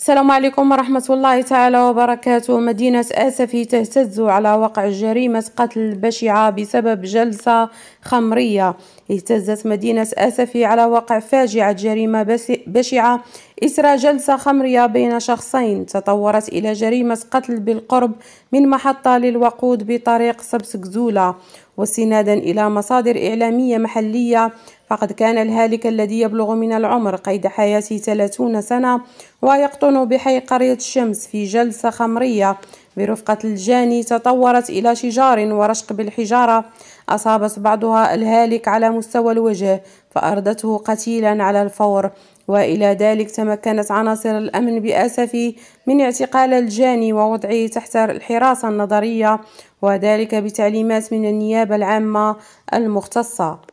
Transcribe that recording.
السلام عليكم ورحمة الله تعالى وبركاته مدينة آسفي تهتز على وقع جريمة قتل بشعة بسبب جلسة خمرية اهتزت مدينة آسفي على وقع فاجعة جريمة بشعة إثر جلسة خمرية بين شخصين تطورت إلى جريمة قتل بالقرب من محطة للوقود بطريق سبسكزولة واستنادا إلى مصادر إعلامية محلية فقد كان الهالك الذي يبلغ من العمر قيد حياة 30 سنة ويقطن بحي قرية الشمس في جلسة خمرية برفقة الجاني تطورت إلى شجار ورشق بالحجارة أصابت بعضها الهالك على مستوى الوجه فأردته قتيلا على الفور وإلى ذلك تمكنت عناصر الأمن بأسف من اعتقال الجاني ووضعه تحت الحراسة النظرية وذلك بتعليمات من النيابة العامة المختصة